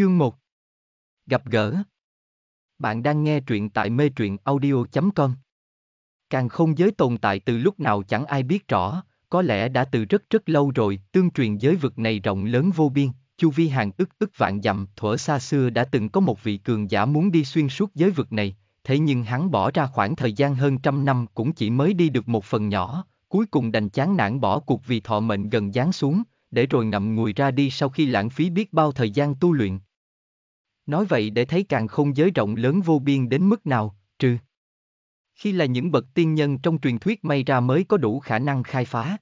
Chương 1 Gặp gỡ Bạn đang nghe truyện tại mê truyện audio.com Càng không giới tồn tại từ lúc nào chẳng ai biết rõ, có lẽ đã từ rất rất lâu rồi, tương truyền giới vực này rộng lớn vô biên, chu vi hàng ức ức vạn dặm, thuở xa xưa đã từng có một vị cường giả muốn đi xuyên suốt giới vực này, thế nhưng hắn bỏ ra khoảng thời gian hơn trăm năm cũng chỉ mới đi được một phần nhỏ, cuối cùng đành chán nản bỏ cuộc vì thọ mệnh gần giáng xuống, để rồi ngậm ngùi ra đi sau khi lãng phí biết bao thời gian tu luyện. Nói vậy để thấy càng không giới rộng lớn vô biên đến mức nào, trừ. Khi là những bậc tiên nhân trong truyền thuyết may ra mới có đủ khả năng khai phá.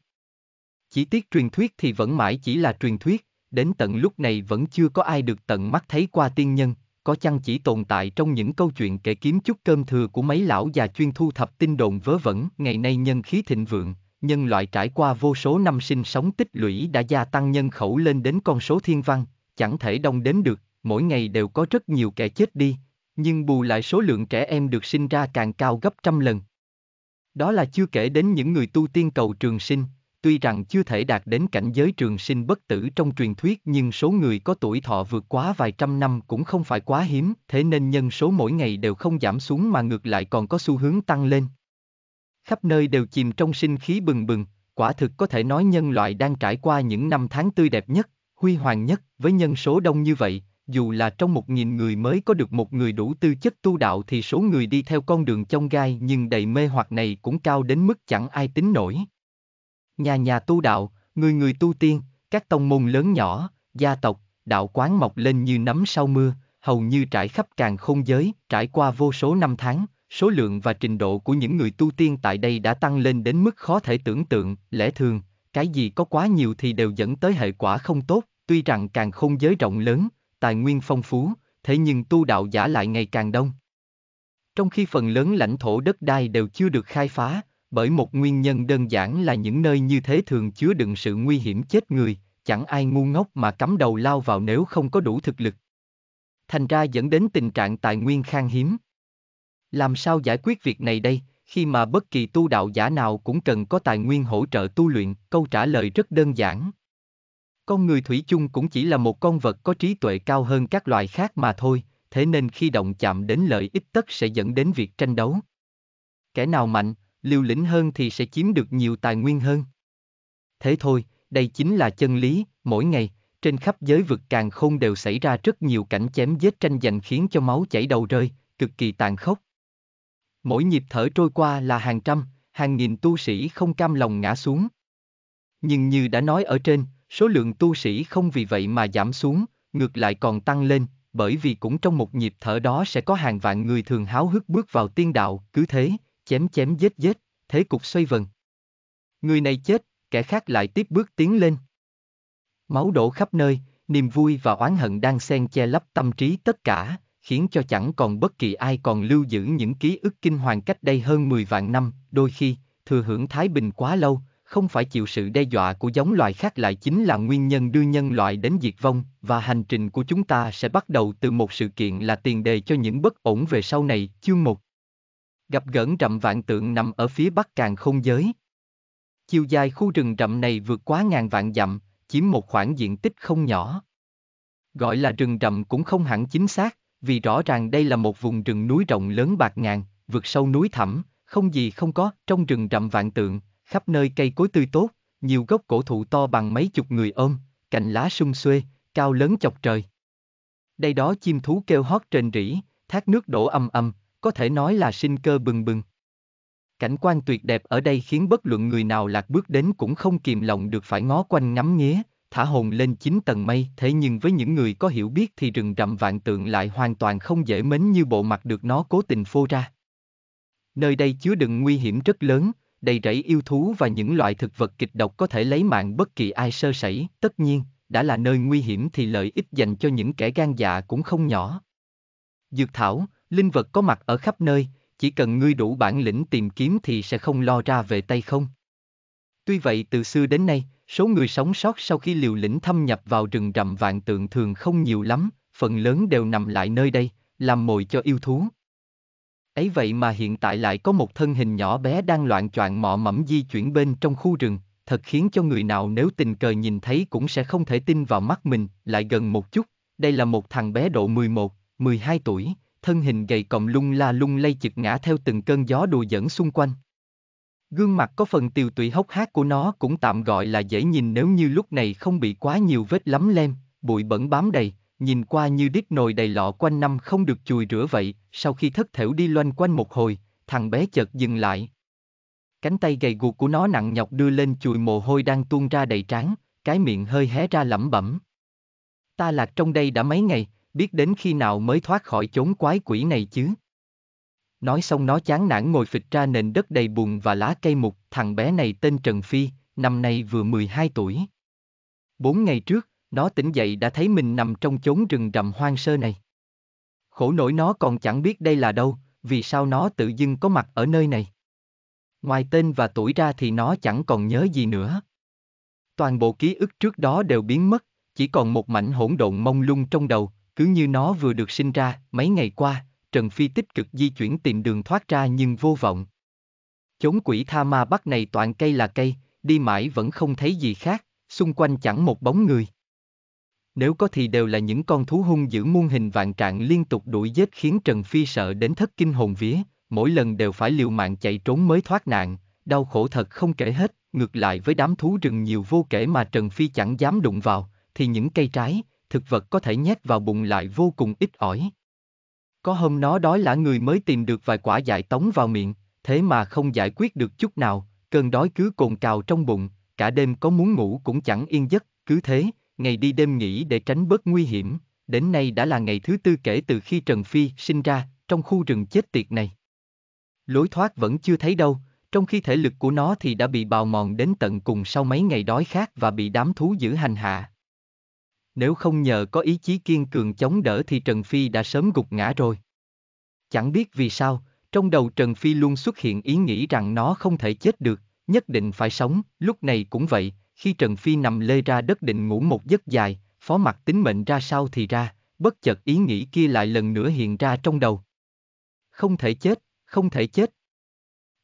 Chỉ tiếc truyền thuyết thì vẫn mãi chỉ là truyền thuyết, đến tận lúc này vẫn chưa có ai được tận mắt thấy qua tiên nhân, có chăng chỉ tồn tại trong những câu chuyện kể kiếm chút cơm thừa của mấy lão già chuyên thu thập tin đồn vớ vẩn, ngày nay nhân khí thịnh vượng, nhân loại trải qua vô số năm sinh sống tích lũy đã gia tăng nhân khẩu lên đến con số thiên văn, chẳng thể đông đến được, mỗi ngày đều có rất nhiều kẻ chết đi, nhưng bù lại số lượng trẻ em được sinh ra càng cao gấp trăm lần. Đó là chưa kể đến những người tu tiên cầu trường sinh, tuy rằng chưa thể đạt đến cảnh giới trường sinh bất tử trong truyền thuyết nhưng số người có tuổi thọ vượt quá vài trăm năm cũng không phải quá hiếm, thế nên nhân số mỗi ngày đều không giảm xuống mà ngược lại còn có xu hướng tăng lên. Khắp nơi đều chìm trong sinh khí bừng bừng, quả thực có thể nói nhân loại đang trải qua những năm tháng tươi đẹp nhất, huy hoàng nhất, với nhân số đông như vậy, dù là trong một nghìn người mới có được một người đủ tư chất tu đạo thì số người đi theo con đường chông gai nhưng đầy mê hoặc này cũng cao đến mức chẳng ai tính nổi. Nhà nhà tu đạo, người người tu tiên, các tông môn lớn nhỏ, gia tộc, đạo quán mọc lên như nấm sau mưa, hầu như trải khắp càng không giới, trải qua vô số năm tháng, số lượng và trình độ của những người tu tiên tại đây đã tăng lên đến mức khó thể tưởng tượng, lẽ thường, cái gì có quá nhiều thì đều dẫn tới hệ quả không tốt, tuy rằng càng không giới rộng lớn, tài nguyên phong phú, thế nhưng tu đạo giả lại ngày càng đông. Trong khi phần lớn lãnh thổ đất đai đều chưa được khai phá, bởi một nguyên nhân đơn giản là những nơi như thế thường chứa đựng sự nguy hiểm chết người, chẳng ai ngu ngốc mà cắm đầu lao vào nếu không có đủ thực lực. Thành ra dẫn đến tình trạng tài nguyên khan hiếm. Làm sao giải quyết việc này đây, khi mà bất kỳ tu đạo giả nào cũng cần có tài nguyên hỗ trợ tu luyện, câu trả lời rất đơn giản, con người thủy chung cũng chỉ là một con vật có trí tuệ cao hơn các loài khác mà thôi, thế nên khi động chạm đến lợi ích tất sẽ dẫn đến việc tranh đấu. Kẻ nào mạnh, liều lĩnh hơn thì sẽ chiếm được nhiều tài nguyên hơn. Thế thôi, đây chính là chân lý, mỗi ngày, trên khắp giới vực càng khôn đều xảy ra rất nhiều cảnh chém giết tranh giành khiến cho máu chảy đầu rơi, cực kỳ tàn khốc. Mỗi nhịp thở trôi qua là hàng trăm, hàng nghìn tu sĩ không cam lòng ngã xuống. Nhưng như đã nói ở trên, số lượng tu sĩ không vì vậy mà giảm xuống, ngược lại còn tăng lên, bởi vì cũng trong một nhịp thở đó sẽ có hàng vạn người thường háo hức bước vào tiên đạo, cứ thế, chém chém giết giết, thế cục xoay vần. Người này chết, kẻ khác lại tiếp bước tiến lên. Máu đổ khắp nơi, niềm vui và oán hận đang xen che lấp tâm trí tất cả, khiến cho chẳng còn bất kỳ ai còn lưu giữ những ký ức kinh hoàng cách đây hơn 10 vạn năm, đôi khi, thừa hưởng thái bình quá lâu, không phải chịu sự đe dọa của giống loài khác lại chính là nguyên nhân đưa nhân loại đến diệt vong, và hành trình của chúng ta sẽ bắt đầu từ một sự kiện là tiền đề cho những bất ổn về sau này, chương một Gặp gỡ rậm vạn tượng nằm ở phía bắc càng không giới. Chiều dài khu rừng rậm này vượt quá ngàn vạn dặm, chiếm một khoảng diện tích không nhỏ. Gọi là rừng rậm cũng không hẳn chính xác, vì rõ ràng đây là một vùng rừng núi rộng lớn bạc ngàn, vượt sâu núi thẳm, không gì không có, trong rừng rậm vạn tượng, khắp nơi cây cối tươi tốt, nhiều gốc cổ thụ to bằng mấy chục người ôm, cành lá sung xuê, cao lớn chọc trời. Đây đó chim thú kêu hót trên rỉ, thác nước đổ âm âm, có thể nói là sinh cơ bừng bừng. Cảnh quan tuyệt đẹp ở đây khiến bất luận người nào lạc bước đến cũng không kìm lòng được phải ngó quanh ngắm nghía, thả hồn lên chín tầng mây, thế nhưng với những người có hiểu biết thì rừng rậm vạn tượng lại hoàn toàn không dễ mến như bộ mặt được nó cố tình phô ra. Nơi đây chứa đựng nguy hiểm rất lớn, đầy rẫy yêu thú và những loại thực vật kịch độc có thể lấy mạng bất kỳ ai sơ sẩy, tất nhiên, đã là nơi nguy hiểm thì lợi ích dành cho những kẻ gan dạ cũng không nhỏ. Dược thảo, linh vật có mặt ở khắp nơi, chỉ cần ngươi đủ bản lĩnh tìm kiếm thì sẽ không lo ra về tay không. Tuy vậy từ xưa đến nay, số người sống sót sau khi liều lĩnh thâm nhập vào rừng rậm vạn tượng thường không nhiều lắm, phần lớn đều nằm lại nơi đây, làm mồi cho yêu thú ấy vậy mà hiện tại lại có một thân hình nhỏ bé đang loạn choạng mọ mẫm di chuyển bên trong khu rừng, thật khiến cho người nào nếu tình cờ nhìn thấy cũng sẽ không thể tin vào mắt mình, lại gần một chút, đây là một thằng bé độ 11, 12 tuổi, thân hình gầy còm lung la lung lay chực ngã theo từng cơn gió đùa dẫn xung quanh. Gương mặt có phần tiều tụy hốc hác của nó cũng tạm gọi là dễ nhìn nếu như lúc này không bị quá nhiều vết lắm lem, bụi bẩn bám đầy, nhìn qua như đít nồi đầy lọ quanh năm không được chùi rửa vậy, sau khi thất thểu đi loanh quanh một hồi, thằng bé chợt dừng lại. Cánh tay gầy guộc của nó nặng nhọc đưa lên chùi mồ hôi đang tuôn ra đầy trán, cái miệng hơi hé ra lẩm bẩm. Ta lạc trong đây đã mấy ngày, biết đến khi nào mới thoát khỏi chốn quái quỷ này chứ. Nói xong nó chán nản ngồi phịch ra nền đất đầy bùn và lá cây mục, thằng bé này tên Trần Phi, năm nay vừa 12 tuổi. Bốn ngày trước, nó tỉnh dậy đã thấy mình nằm trong chốn rừng rậm hoang sơ này. Khổ nổi nó còn chẳng biết đây là đâu, vì sao nó tự dưng có mặt ở nơi này. Ngoài tên và tuổi ra thì nó chẳng còn nhớ gì nữa. Toàn bộ ký ức trước đó đều biến mất, chỉ còn một mảnh hỗn độn mông lung trong đầu, cứ như nó vừa được sinh ra, mấy ngày qua, Trần Phi tích cực di chuyển tìm đường thoát ra nhưng vô vọng. Chốn quỷ tha ma bắc này toàn cây là cây, đi mãi vẫn không thấy gì khác, xung quanh chẳng một bóng người nếu có thì đều là những con thú hung dữ muôn hình vạn trạng liên tục đuổi giết khiến Trần Phi sợ đến thất kinh hồn vía, mỗi lần đều phải liều mạng chạy trốn mới thoát nạn, đau khổ thật không kể hết, ngược lại với đám thú rừng nhiều vô kể mà Trần Phi chẳng dám đụng vào, thì những cây trái, thực vật có thể nhét vào bụng lại vô cùng ít ỏi. Có hôm nó đói lã người mới tìm được vài quả dại tống vào miệng, thế mà không giải quyết được chút nào, cơn đói cứ cồn cào trong bụng, cả đêm có muốn ngủ cũng chẳng yên giấc, cứ thế, ngày đi đêm nghỉ để tránh bớt nguy hiểm, đến nay đã là ngày thứ tư kể từ khi Trần Phi sinh ra, trong khu rừng chết tiệt này. Lối thoát vẫn chưa thấy đâu, trong khi thể lực của nó thì đã bị bào mòn đến tận cùng sau mấy ngày đói khát và bị đám thú giữ hành hạ. Nếu không nhờ có ý chí kiên cường chống đỡ thì Trần Phi đã sớm gục ngã rồi. Chẳng biết vì sao, trong đầu Trần Phi luôn xuất hiện ý nghĩ rằng nó không thể chết được, nhất định phải sống, lúc này cũng vậy, khi Trần Phi nằm lê ra đất định ngủ một giấc dài, phó mặt tính mệnh ra sao thì ra, bất chợt ý nghĩ kia lại lần nữa hiện ra trong đầu. Không thể chết, không thể chết.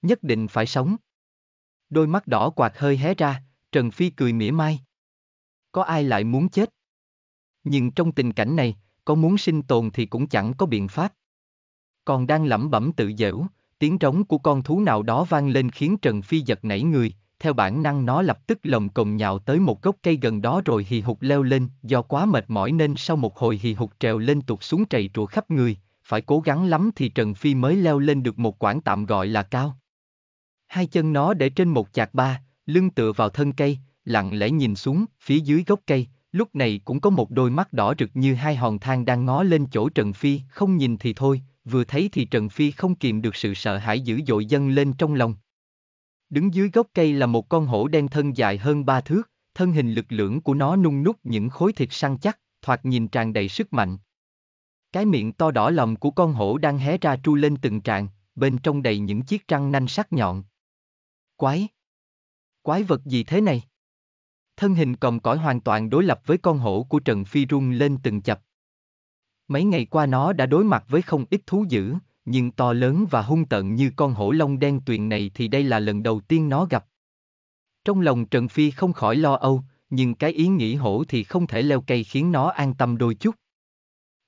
Nhất định phải sống. Đôi mắt đỏ quạt hơi hé ra, Trần Phi cười mỉa mai. Có ai lại muốn chết? Nhưng trong tình cảnh này, có muốn sinh tồn thì cũng chẳng có biện pháp. Còn đang lẩm bẩm tự dễu, tiếng trống của con thú nào đó vang lên khiến Trần Phi giật nảy người, theo bản năng nó lập tức lồng cồng nhào tới một gốc cây gần đó rồi hì hục leo lên, do quá mệt mỏi nên sau một hồi hì hục trèo lên tụt xuống trầy trụa khắp người, phải cố gắng lắm thì Trần Phi mới leo lên được một quãng tạm gọi là cao. Hai chân nó để trên một chạc ba, lưng tựa vào thân cây, lặng lẽ nhìn xuống, phía dưới gốc cây, lúc này cũng có một đôi mắt đỏ rực như hai hòn thang đang ngó lên chỗ Trần Phi, không nhìn thì thôi, vừa thấy thì Trần Phi không kìm được sự sợ hãi dữ dội dâng lên trong lòng. Đứng dưới gốc cây là một con hổ đen thân dài hơn ba thước, thân hình lực lưỡng của nó nung nút những khối thịt săn chắc, thoạt nhìn tràn đầy sức mạnh. Cái miệng to đỏ lòm của con hổ đang hé ra tru lên từng tràng, bên trong đầy những chiếc răng nanh sắc nhọn. Quái! Quái vật gì thế này? Thân hình còng cõi hoàn toàn đối lập với con hổ của Trần Phi rung lên từng chập. Mấy ngày qua nó đã đối mặt với không ít thú dữ, nhưng to lớn và hung tợn như con hổ lông đen tuyền này thì đây là lần đầu tiên nó gặp. Trong lòng Trần Phi không khỏi lo âu, nhưng cái ý nghĩ hổ thì không thể leo cây khiến nó an tâm đôi chút.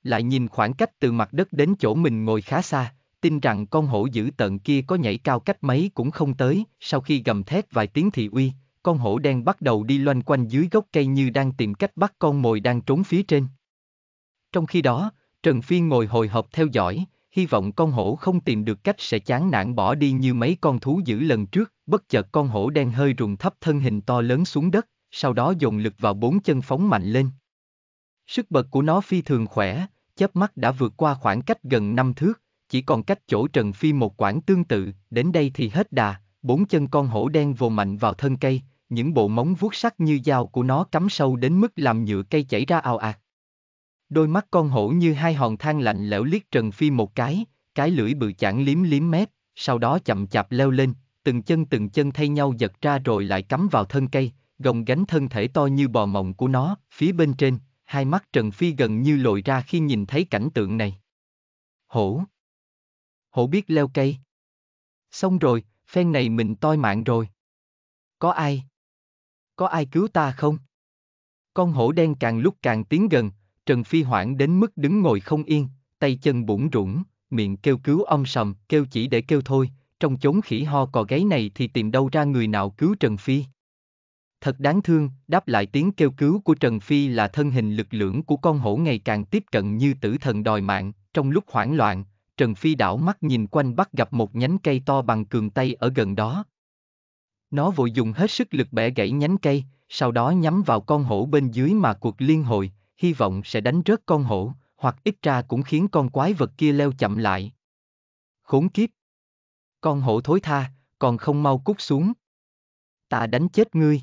Lại nhìn khoảng cách từ mặt đất đến chỗ mình ngồi khá xa, tin rằng con hổ dữ tợn kia có nhảy cao cách mấy cũng không tới, sau khi gầm thét vài tiếng thì uy, con hổ đen bắt đầu đi loanh quanh dưới gốc cây như đang tìm cách bắt con mồi đang trốn phía trên. Trong khi đó, Trần Phi ngồi hồi hộp theo dõi, hy vọng con hổ không tìm được cách sẽ chán nản bỏ đi như mấy con thú dữ lần trước, bất chợt con hổ đen hơi rùng thấp thân hình to lớn xuống đất, sau đó dồn lực vào bốn chân phóng mạnh lên. Sức bật của nó phi thường khỏe, chớp mắt đã vượt qua khoảng cách gần năm thước, chỉ còn cách chỗ Trần Phi một quãng tương tự, đến đây thì hết đà, bốn chân con hổ đen vồ mạnh vào thân cây, những bộ móng vuốt sắc như dao của nó cắm sâu đến mức làm nhựa cây chảy ra ao ạt. Đôi mắt con hổ như hai hòn than lạnh lẽo liếc Trần Phi một cái, cái lưỡi bự chản liếm liếm mép, sau đó chậm chạp leo lên, từng chân từng chân thay nhau giật ra rồi lại cắm vào thân cây, gồng gánh thân thể to như bò mộng của nó, phía bên trên, hai mắt Trần Phi gần như lồi ra khi nhìn thấy cảnh tượng này. Hổ! Hổ biết leo cây. Xong rồi, phen này mình toi mạng rồi. Có ai? Có ai cứu ta không? Con hổ đen càng lúc càng tiến gần, Trần Phi hoảng đến mức đứng ngồi không yên, tay chân bủn rủn, miệng kêu cứu ông sầm, kêu chỉ để kêu thôi, trong chốn khỉ ho cò gáy này thì tìm đâu ra người nào cứu Trần Phi. Thật đáng thương, đáp lại tiếng kêu cứu của Trần Phi là thân hình lực lưỡng của con hổ ngày càng tiếp cận như tử thần đòi mạng, trong lúc hoảng loạn, Trần Phi đảo mắt nhìn quanh bắt gặp một nhánh cây to bằng cường tay ở gần đó. Nó vội dùng hết sức lực bẻ gãy nhánh cây, sau đó nhắm vào con hổ bên dưới mà cuộc liên hồi, hy vọng sẽ đánh rớt con hổ, hoặc ít ra cũng khiến con quái vật kia leo chậm lại. Khốn kiếp! Con hổ thối tha, còn không mau cút xuống. Ta đánh chết ngươi.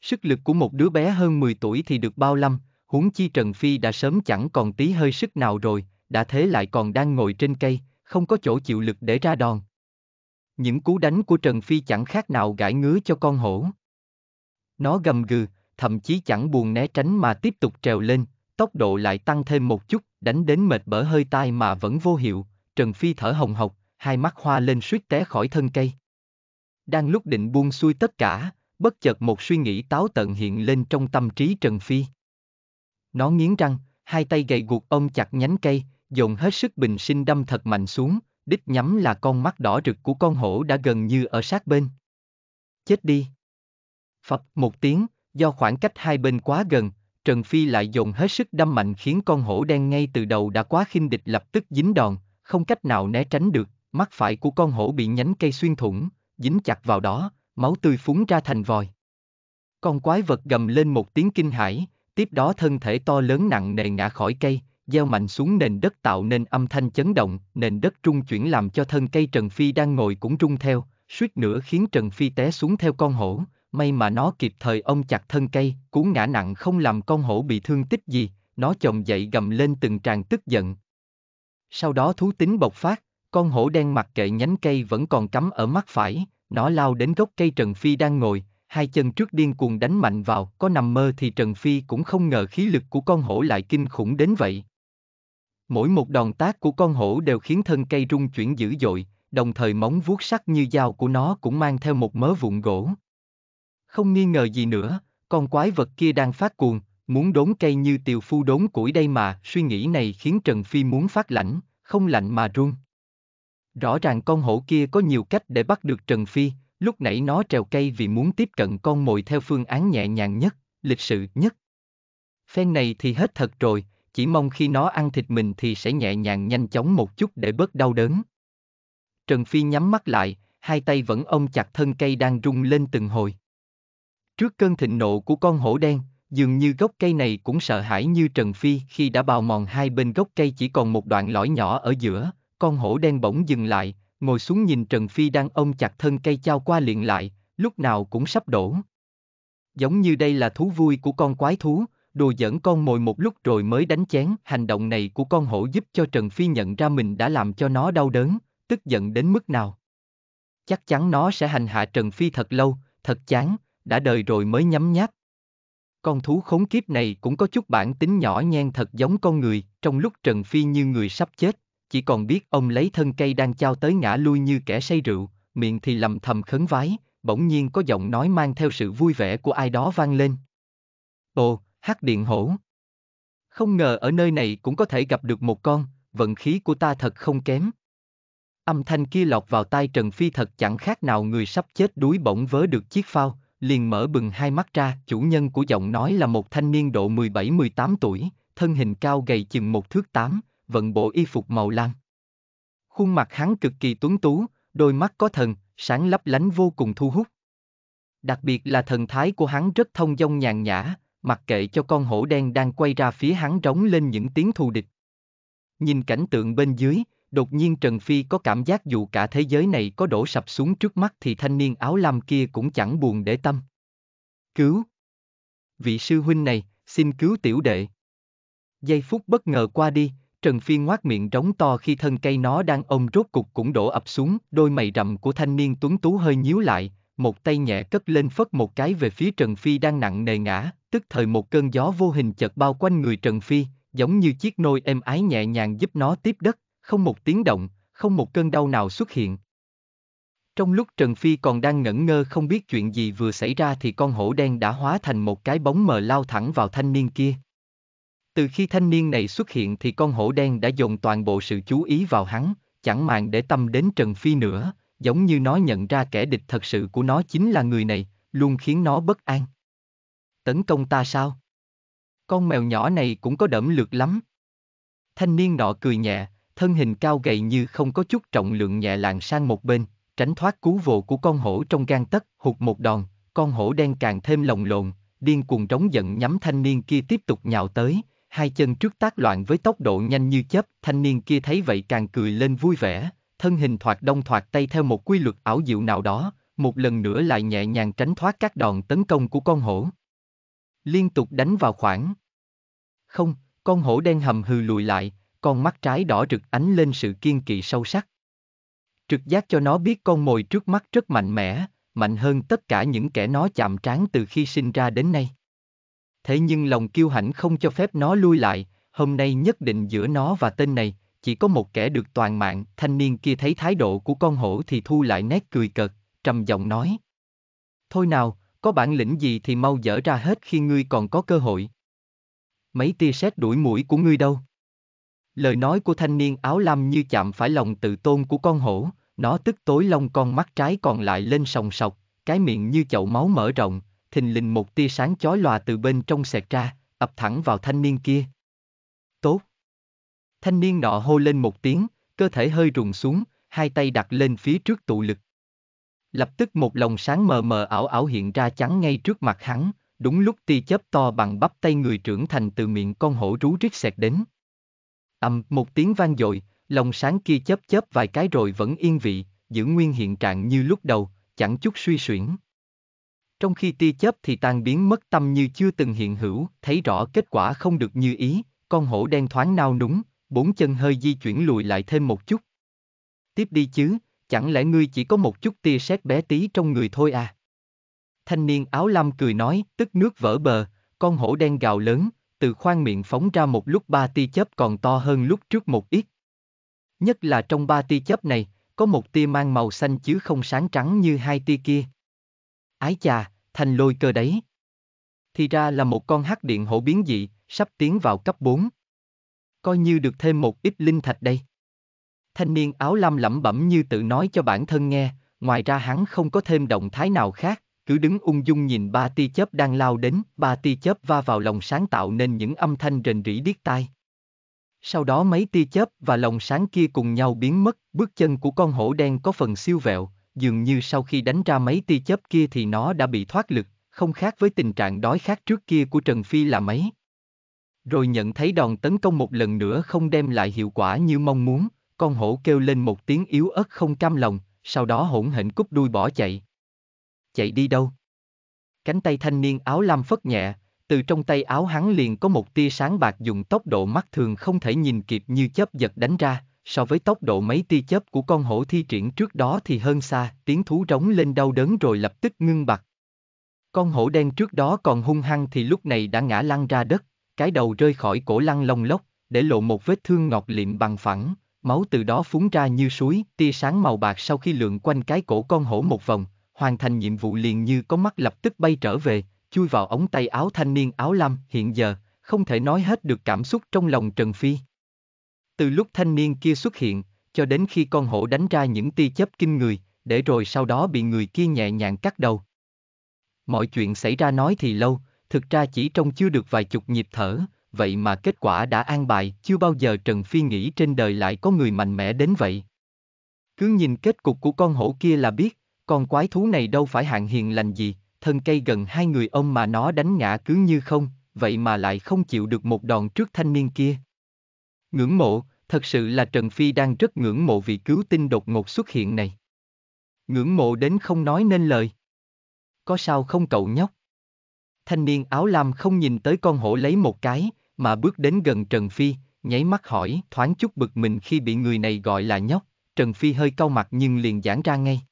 Sức lực của một đứa bé hơn 10 tuổi thì được bao lâm, huống chi Trần Phi đã sớm chẳng còn tí hơi sức nào rồi, đã thế lại còn đang ngồi trên cây, không có chỗ chịu lực để ra đòn. Những cú đánh của Trần Phi chẳng khác nào gãi ngứa cho con hổ. Nó gầm gừ, thậm chí chẳng buồn né tránh mà tiếp tục trèo lên, tốc độ lại tăng thêm một chút, đánh đến mệt bở hơi tai mà vẫn vô hiệu, Trần Phi thở hồng hộc, hai mắt hoa lên suýt té khỏi thân cây. Đang lúc định buông xuôi tất cả, bất chợt một suy nghĩ táo tận hiện lên trong tâm trí Trần Phi. Nó nghiến răng, hai tay gầy guộc ôm chặt nhánh cây, dồn hết sức bình sinh đâm thật mạnh xuống, đích nhắm là con mắt đỏ rực của con hổ đã gần như ở sát bên. Chết đi! Phập một tiếng, do khoảng cách hai bên quá gần, Trần Phi lại dồn hết sức đâm mạnh khiến con hổ đen ngay từ đầu đã quá khinh địch lập tức dính đòn, không cách nào né tránh được, mắt phải của con hổ bị nhánh cây xuyên thủng, dính chặt vào đó, máu tươi phúng ra thành vòi. Con quái vật gầm lên một tiếng kinh hãi, tiếp đó thân thể to lớn nặng nề ngã khỏi cây, gieo mạnh xuống nền đất tạo nên âm thanh chấn động, nền đất trung chuyển làm cho thân cây Trần Phi đang ngồi cũng rung theo, suýt nữa khiến Trần Phi té xuống theo con hổ, may mà nó kịp thời ông chặt thân cây, cuốn ngã nặng không làm con hổ bị thương tích gì, nó chồng dậy gầm lên từng tràng tức giận. Sau đó thú tính bộc phát, con hổ đen mặc kệ nhánh cây vẫn còn cắm ở mắt phải, nó lao đến gốc cây Trần Phi đang ngồi, hai chân trước điên cuồng đánh mạnh vào, có nằm mơ thì Trần Phi cũng không ngờ khí lực của con hổ lại kinh khủng đến vậy. Mỗi một đòn tác của con hổ đều khiến thân cây rung chuyển dữ dội, đồng thời móng vuốt sắc như dao của nó cũng mang theo một mớ vụn gỗ không nghi ngờ gì nữa, con quái vật kia đang phát cuồng, muốn đốn cây như tiều phu đốn củi đây mà, suy nghĩ này khiến Trần Phi muốn phát lạnh, không lạnh mà run. Rõ ràng con hổ kia có nhiều cách để bắt được Trần Phi, lúc nãy nó trèo cây vì muốn tiếp cận con mồi theo phương án nhẹ nhàng nhất, lịch sự nhất. Phen này thì hết thật rồi, chỉ mong khi nó ăn thịt mình thì sẽ nhẹ nhàng nhanh chóng một chút để bớt đau đớn. Trần Phi nhắm mắt lại, hai tay vẫn ôm chặt thân cây đang rung lên từng hồi. Trước cơn thịnh nộ của con hổ đen, dường như gốc cây này cũng sợ hãi như Trần Phi khi đã bào mòn hai bên gốc cây chỉ còn một đoạn lõi nhỏ ở giữa, con hổ đen bỗng dừng lại, ngồi xuống nhìn Trần Phi đang ôm chặt thân cây trao qua liền lại, lúc nào cũng sắp đổ. Giống như đây là thú vui của con quái thú, đùa giỡn con mồi một lúc rồi mới đánh chén, hành động này của con hổ giúp cho Trần Phi nhận ra mình đã làm cho nó đau đớn, tức giận đến mức nào. Chắc chắn nó sẽ hành hạ Trần Phi thật lâu, thật chán, đã đời rồi mới nhắm nhát. Con thú khốn kiếp này cũng có chút bản tính nhỏ nhen thật giống con người, trong lúc Trần Phi như người sắp chết, chỉ còn biết ông lấy thân cây đang trao tới ngã lui như kẻ say rượu, miệng thì lầm thầm khấn vái, bỗng nhiên có giọng nói mang theo sự vui vẻ của ai đó vang lên. Ồ, hát điện hổ. Không ngờ ở nơi này cũng có thể gặp được một con, vận khí của ta thật không kém. Âm thanh kia lọt vào tai Trần Phi thật chẳng khác nào người sắp chết đuối bỗng vớ được chiếc phao, liền mở bừng hai mắt ra, chủ nhân của giọng nói là một thanh niên độ 17-18 tuổi, thân hình cao gầy chừng một thước tám, vận bộ y phục màu lam. Khuôn mặt hắn cực kỳ tuấn tú, đôi mắt có thần, sáng lấp lánh vô cùng thu hút. Đặc biệt là thần thái của hắn rất thông dong nhàn nhã, mặc kệ cho con hổ đen đang quay ra phía hắn rống lên những tiếng thù địch. Nhìn cảnh tượng bên dưới, Đột nhiên Trần Phi có cảm giác dù cả thế giới này có đổ sập xuống trước mắt thì thanh niên áo lam kia cũng chẳng buồn để tâm. Cứu! Vị sư huynh này, xin cứu tiểu đệ. Giây phút bất ngờ qua đi, Trần Phi ngoác miệng trống to khi thân cây nó đang ôm rốt cục cũng đổ ập xuống, đôi mày rậm của thanh niên tuấn tú hơi nhíu lại, một tay nhẹ cất lên phất một cái về phía Trần Phi đang nặng nề ngã, tức thời một cơn gió vô hình chợt bao quanh người Trần Phi, giống như chiếc nôi êm ái nhẹ nhàng giúp nó tiếp đất, không một tiếng động, không một cơn đau nào xuất hiện. Trong lúc Trần Phi còn đang ngẩn ngơ không biết chuyện gì vừa xảy ra thì con hổ đen đã hóa thành một cái bóng mờ lao thẳng vào thanh niên kia. Từ khi thanh niên này xuất hiện thì con hổ đen đã dồn toàn bộ sự chú ý vào hắn, chẳng màng để tâm đến Trần Phi nữa, giống như nó nhận ra kẻ địch thật sự của nó chính là người này, luôn khiến nó bất an. Tấn công ta sao? Con mèo nhỏ này cũng có đẫm lực lắm. Thanh niên nọ cười nhẹ, thân hình cao gầy như không có chút trọng lượng nhẹ lạng sang một bên, tránh thoát cú vồ của con hổ trong gan tấc, hụt một đòn, con hổ đen càng thêm lồng lộn, điên cuồng trống giận nhắm thanh niên kia tiếp tục nhào tới, hai chân trước tác loạn với tốc độ nhanh như chớp, thanh niên kia thấy vậy càng cười lên vui vẻ, thân hình thoạt đông thoạt tay theo một quy luật ảo diệu nào đó, một lần nữa lại nhẹ nhàng tránh thoát các đòn tấn công của con hổ. Liên tục đánh vào khoảng. Không, con hổ đen hầm hừ lùi lại, con mắt trái đỏ rực ánh lên sự kiên kỵ sâu sắc. Trực giác cho nó biết con mồi trước mắt rất mạnh mẽ, mạnh hơn tất cả những kẻ nó chạm trán từ khi sinh ra đến nay. Thế nhưng lòng kiêu hãnh không cho phép nó lui lại, hôm nay nhất định giữa nó và tên này, chỉ có một kẻ được toàn mạng, thanh niên kia thấy thái độ của con hổ thì thu lại nét cười cợt, trầm giọng nói. Thôi nào, có bản lĩnh gì thì mau dở ra hết khi ngươi còn có cơ hội. Mấy tia sét đuổi mũi của ngươi đâu? Lời nói của thanh niên áo lam như chạm phải lòng tự tôn của con hổ, nó tức tối lông con mắt trái còn lại lên sòng sọc, cái miệng như chậu máu mở rộng, thình lình một tia sáng chói lòa từ bên trong xẹt ra, ập thẳng vào thanh niên kia. Tốt! Thanh niên nọ hô lên một tiếng, cơ thể hơi rùng xuống, hai tay đặt lên phía trước tụ lực. Lập tức một lồng sáng mờ mờ ảo ảo hiện ra trắng ngay trước mặt hắn, đúng lúc tia chớp to bằng bắp tay người trưởng thành từ miệng con hổ rú rít xẹt đến. Ầm, một tiếng vang dội, lồng sáng kia chớp chớp vài cái rồi vẫn yên vị, giữ nguyên hiện trạng như lúc đầu, chẳng chút suy suyển. Trong khi tia chớp thì tan biến mất tâm như chưa từng hiện hữu, thấy rõ kết quả không được như ý, con hổ đen thoáng nao núng, bốn chân hơi di chuyển lùi lại thêm một chút. Tiếp đi chứ, chẳng lẽ ngươi chỉ có một chút tia sét bé tí trong người thôi à? Thanh niên áo lam cười nói, tức nước vỡ bờ, con hổ đen gào lớn, từ khoang miệng phóng ra một lúc ba tia chớp còn to hơn lúc trước một ít. Nhất là trong ba tia chớp này, có một tia mang màu xanh chứ không sáng trắng như hai tia kia. Ái chà, thành lôi cơ đấy. Thì ra là một con hắc điện hổ biến dị, sắp tiến vào cấp 4. Coi như được thêm một ít linh thạch đây. Thanh niên áo lam lẩm bẩm như tự nói cho bản thân nghe, ngoài ra hắn không có thêm động thái nào khác, cứ đứng ung dung nhìn ba tia chớp đang lao đến, ba tia chớp va vào lồng sáng tạo nên những âm thanh rền rỉ điếc tai. Sau đó mấy tia chớp và lồng sáng kia cùng nhau biến mất, bước chân của con hổ đen có phần siêu vẹo, dường như sau khi đánh ra mấy tia chớp kia thì nó đã bị thoát lực, không khác với tình trạng đói khát trước kia của Trần Phi là mấy. Rồi nhận thấy đòn tấn công một lần nữa không đem lại hiệu quả như mong muốn, con hổ kêu lên một tiếng yếu ớt không cam lòng, sau đó hỗn hển cúp đuôi bỏ chạy chạy đi đâu? Cánh tay thanh niên áo lam phất nhẹ, từ trong tay áo hắn liền có một tia sáng bạc dùng tốc độ mắt thường không thể nhìn kịp như chớp giật đánh ra, so với tốc độ mấy tia chớp của con hổ thi triển trước đó thì hơn xa, tiếng thú rống lên đau đớn rồi lập tức ngưng bặt. Con hổ đen trước đó còn hung hăng thì lúc này đã ngã lăn ra đất, cái đầu rơi khỏi cổ lăn lông lốc, để lộ một vết thương ngọt liệm bằng phẳng, máu từ đó phúng ra như suối, tia sáng màu bạc sau khi lượn quanh cái cổ con hổ một vòng, hoàn thành nhiệm vụ liền như có mắt lập tức bay trở về, chui vào ống tay áo thanh niên áo lam hiện giờ, không thể nói hết được cảm xúc trong lòng Trần Phi. Từ lúc thanh niên kia xuất hiện, cho đến khi con hổ đánh ra những tia chớp kinh người, để rồi sau đó bị người kia nhẹ nhàng cắt đầu. Mọi chuyện xảy ra nói thì lâu, thực ra chỉ trong chưa được vài chục nhịp thở, vậy mà kết quả đã an bài, chưa bao giờ Trần Phi nghĩ trên đời lại có người mạnh mẽ đến vậy. Cứ nhìn kết cục của con hổ kia là biết, con quái thú này đâu phải hạng hiền lành gì, thân cây gần hai người ông mà nó đánh ngã cứ như không, vậy mà lại không chịu được một đòn trước thanh niên kia. Ngưỡng mộ, thật sự là Trần Phi đang rất ngưỡng mộ vị cứu tinh đột ngột xuất hiện này. Ngưỡng mộ đến không nói nên lời. Có sao không cậu nhóc? Thanh niên áo lam không nhìn tới con hổ lấy một cái, mà bước đến gần Trần Phi, nháy mắt hỏi, thoáng chút bực mình khi bị người này gọi là nhóc. Trần Phi hơi cau mặt nhưng liền giãn ra ngay.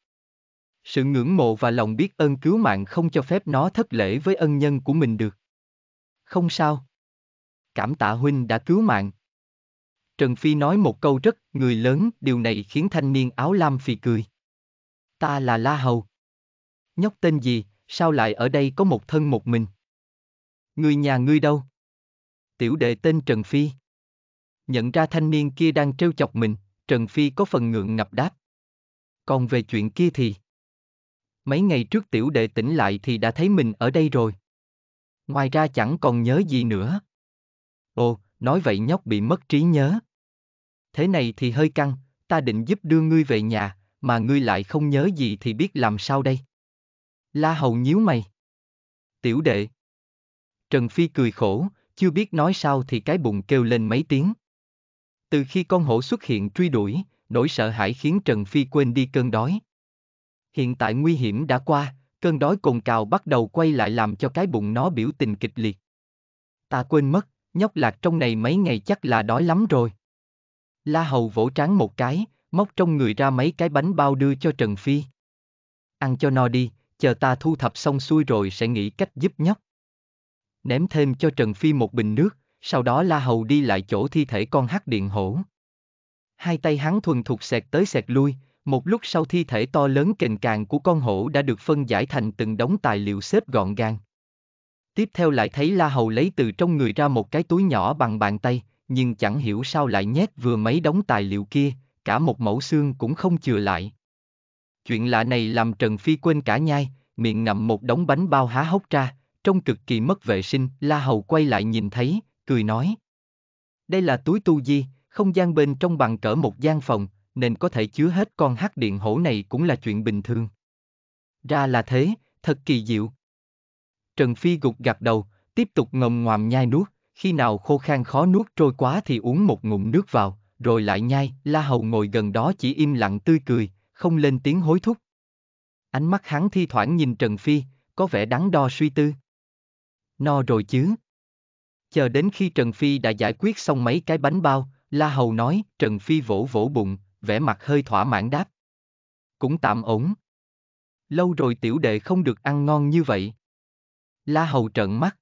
Sự ngưỡng mộ và lòng biết ơn cứu mạng không cho phép nó thất lễ với ân nhân của mình được. Không sao. Cảm tạ huynh đã cứu mạng. Trần Phi nói một câu rất người lớn, điều này khiến thanh niên áo lam phì cười. Ta là La Hầu. Nhóc tên gì, sao lại ở đây có một thân một mình? Người nhà ngươi đâu? Tiểu đệ tên Trần Phi. Nhận ra thanh niên kia đang trêu chọc mình, Trần Phi có phần ngượng ngập đáp. Còn về chuyện kia thì... Mấy ngày trước tiểu đệ tỉnh lại thì đã thấy mình ở đây rồi. Ngoài ra chẳng còn nhớ gì nữa. Ồ, nói vậy nhóc bị mất trí nhớ. Thế này thì hơi căng, ta định giúp đưa ngươi về nhà, mà ngươi lại không nhớ gì thì biết làm sao đây. La Hầu nhíu mày. Tiểu đệ. Trần Phi cười khổ, chưa biết nói sao thì cái bụng kêu lên mấy tiếng. Từ khi con hổ xuất hiện truy đuổi, nỗi sợ hãi khiến Trần Phi quên đi cơn đói hiện tại nguy hiểm đã qua, cơn đói cồn cào bắt đầu quay lại làm cho cái bụng nó biểu tình kịch liệt. Ta quên mất, nhóc lạc trong này mấy ngày chắc là đói lắm rồi. La Hầu vỗ trán một cái, móc trong người ra mấy cái bánh bao đưa cho Trần Phi. Ăn cho no đi, chờ ta thu thập xong xuôi rồi sẽ nghĩ cách giúp nhóc. Ném thêm cho Trần Phi một bình nước, sau đó La Hầu đi lại chỗ thi thể con hắc điện hổ. Hai tay hắn thuần thục xẹt tới xẹt lui, một lúc sau thi thể to lớn kềnh càng của con hổ đã được phân giải thành từng đống tài liệu xếp gọn gàng. Tiếp theo lại thấy La Hầu lấy từ trong người ra một cái túi nhỏ bằng bàn tay, nhưng chẳng hiểu sao lại nhét vừa mấy đống tài liệu kia, cả một mẫu xương cũng không chừa lại. Chuyện lạ này làm Trần Phi quên cả nhai, miệng ngậm một đống bánh bao há hốc ra, trông cực kỳ mất vệ sinh, La Hầu quay lại nhìn thấy, cười nói. Đây là túi tu di, không gian bên trong bằng cỡ một gian phòng, nên có thể chứa hết con hắc điện hổ này cũng là chuyện bình thường. Ra là thế, thật kỳ diệu. Trần Phi gục gặt đầu, tiếp tục ngầm ngoàm nhai nuốt, khi nào khô khan khó nuốt trôi quá thì uống một ngụm nước vào, rồi lại nhai, La Hầu ngồi gần đó chỉ im lặng tươi cười, không lên tiếng hối thúc. Ánh mắt hắn thi thoảng nhìn Trần Phi, có vẻ đắn đo suy tư. No rồi chứ. Chờ đến khi Trần Phi đã giải quyết xong mấy cái bánh bao, La Hầu nói, Trần Phi vỗ vỗ bụng, vẻ mặt hơi thỏa mãn đáp. Cũng tạm ổn. Lâu rồi tiểu đệ không được ăn ngon như vậy. La Hầu trợn mắt.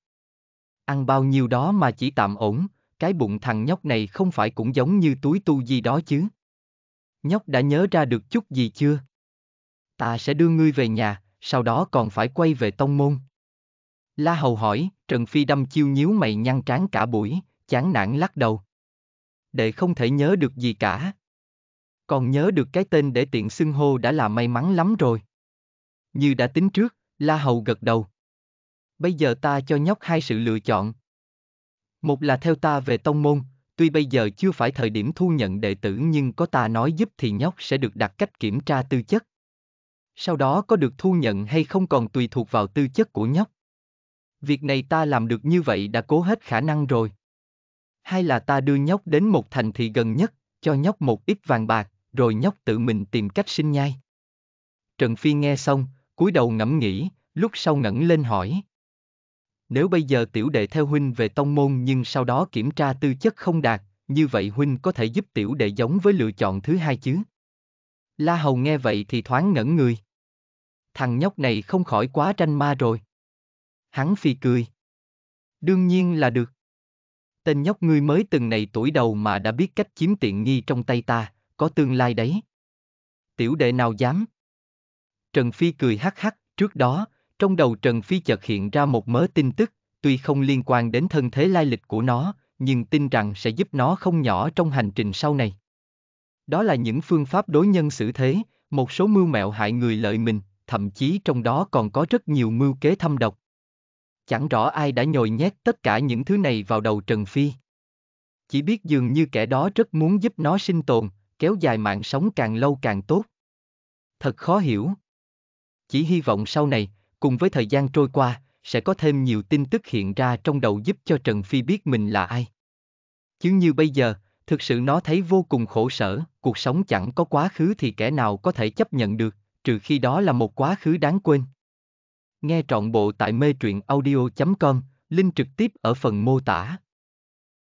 Ăn bao nhiêu đó mà chỉ tạm ổn, cái bụng thằng nhóc này không phải cũng giống như túi tu gì đó chứ. Nhóc đã nhớ ra được chút gì chưa? Ta sẽ đưa ngươi về nhà, sau đó còn phải quay về tông môn. La Hầu hỏi, Trần Phi đâm chiêu nhíu mày nhăn trán cả buổi, chán nản lắc đầu. Đệ không thể nhớ được gì cả, còn nhớ được cái tên để tiện xưng hô đã là may mắn lắm rồi. Như đã tính trước, La Hầu gật đầu. Bây giờ ta cho nhóc hai sự lựa chọn. Một là theo ta về tông môn, tuy bây giờ chưa phải thời điểm thu nhận đệ tử nhưng có ta nói giúp thì nhóc sẽ được đặt cách kiểm tra tư chất. Sau đó có được thu nhận hay không còn tùy thuộc vào tư chất của nhóc. Việc này ta làm được như vậy đã cố hết khả năng rồi. Hai là ta đưa nhóc đến một thành thị gần nhất, cho nhóc một ít vàng bạc, rồi nhóc tự mình tìm cách sinh nhai. Trần Phi nghe xong, cúi đầu ngẫm nghĩ, lúc sau ngẩng lên hỏi. Nếu bây giờ tiểu đệ theo huynh về tông môn nhưng sau đó kiểm tra tư chất không đạt, như vậy huynh có thể giúp tiểu đệ giống với lựa chọn thứ hai chứ? La Hầu nghe vậy thì thoáng ngẩn người. Thằng nhóc này không khỏi quá tranh ma rồi. Hắn phi cười. Đương nhiên là được. Tên nhóc ngươi mới từng này tuổi đầu mà đã biết cách chiếm tiện nghi trong tay ta, có tương lai đấy. Tiểu đệ nào dám? Trần Phi cười hắc hắc, trước đó, trong đầu Trần Phi chợt hiện ra một mớ tin tức, tuy không liên quan đến thân thế lai lịch của nó, nhưng tin rằng sẽ giúp nó không nhỏ trong hành trình sau này. Đó là những phương pháp đối nhân xử thế, một số mưu mẹo hại người lợi mình, thậm chí trong đó còn có rất nhiều mưu kế thâm độc. Chẳng rõ ai đã nhồi nhét tất cả những thứ này vào đầu Trần Phi. Chỉ biết dường như kẻ đó rất muốn giúp nó sinh tồn, kéo dài mạng sống càng lâu càng tốt. Thật khó hiểu. Chỉ hy vọng sau này, cùng với thời gian trôi qua, sẽ có thêm nhiều tin tức hiện ra trong đầu giúp cho Trần Phi biết mình là ai. Chứ như bây giờ, thực sự nó thấy vô cùng khổ sở, cuộc sống chẳng có quá khứ thì kẻ nào có thể chấp nhận được, trừ khi đó là một quá khứ đáng quên. Nghe trọn bộ tại mê truyện audio.com, link trực tiếp ở phần mô tả.